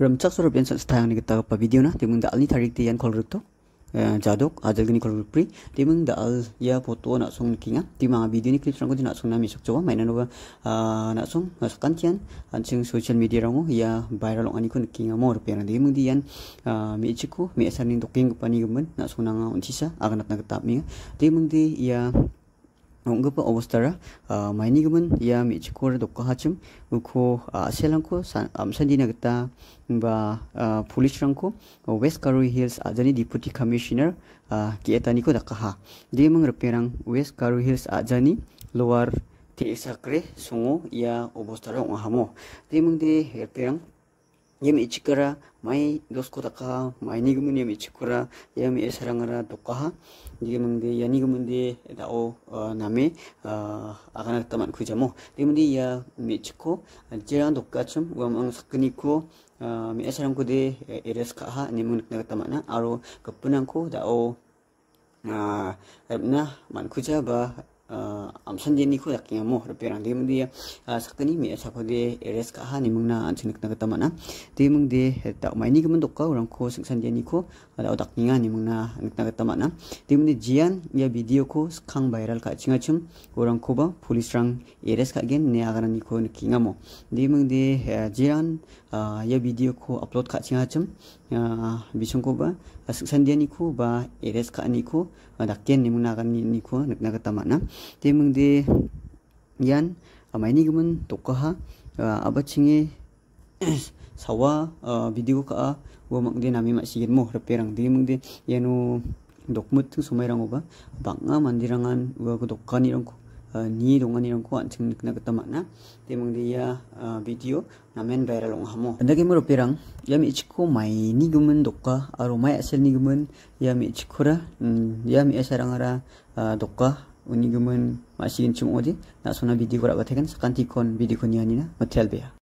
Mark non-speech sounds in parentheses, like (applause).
ramchak sura ben sat sthayang ni kita apa video na timung dal ni tharik ti yan kholruk itu jadok ajal gani kholruk pri timung dal ya photo na song kinga timang video ni clip rang gani na song nama mi sok chowa maina no ba song sakan chen anching social media rang ya viral ani kun kinga mor mau na dimung di yan mi chiku mi asani doking pani gumun nak song na ngon agak agnat na ketap mi timung di ya ongpa obostara uh, maini gumun ya mi chkor dokka hachum ukho uh, selangko amsandina um, gita ba uh, police rangko west karui hills ajani deputy commissioner ki etani ko dakha demang rupirang west karui hills ajani lower tesakre sungo ya obostara ong hamo demang de herpirang yami ichikara mai dosko daka mai ni gumuni yami ichikura yami esarangara dokaha dige mangde yani gumunde da o uh, name uh, agana taman khujamo dige mundi ya mi chiko jiran dokka chum wam ang sakni ko mi esarang ko de uh, eres ka ha ni mun nak taman aro kapunang ko da o na man khujaba am san je ni khu yak ngam ro perang de mdi sa kani mi sa khu de res ka ha ni mung na an chin nak mana de mung de ta mai ni gmun do ka urang khu sing san je ni khu ala dak ni nga ni mung na nak ta mana de mung de jian ya video khu khang viral ka chinga chum urang khu ba police rang res ka gen ne agar ni khu ni kinga mo de mung de jian ya video khu upload ka chinga chum bisung khu ba sing san je ni khu ba res ka ni khu dak ni mung na ni khu nak ta mana de mengde yan amai ni gumun toka ha ah, aba chingi (coughs) sawa ah, video ka wo ha. mengde nami ma sigin mo rapirang di mengde yanu dokmut sumai rang oba bangga mandirangan wo ko dokani rang ni dongan ah, ni rang ko anching nikna kata makna di mengde ya video namen viral ong hamo anda ke mo rapirang ya mi chiko mai ni gumun toka aro mai asel ni gumun ya mi chikura ya hmm, mi asarangara toka उनी गुमन मासी इन चुमो जी ना सोना बिदी को रागत है कन सकांती कौन बिदी को नियानी ना मत्थल बिया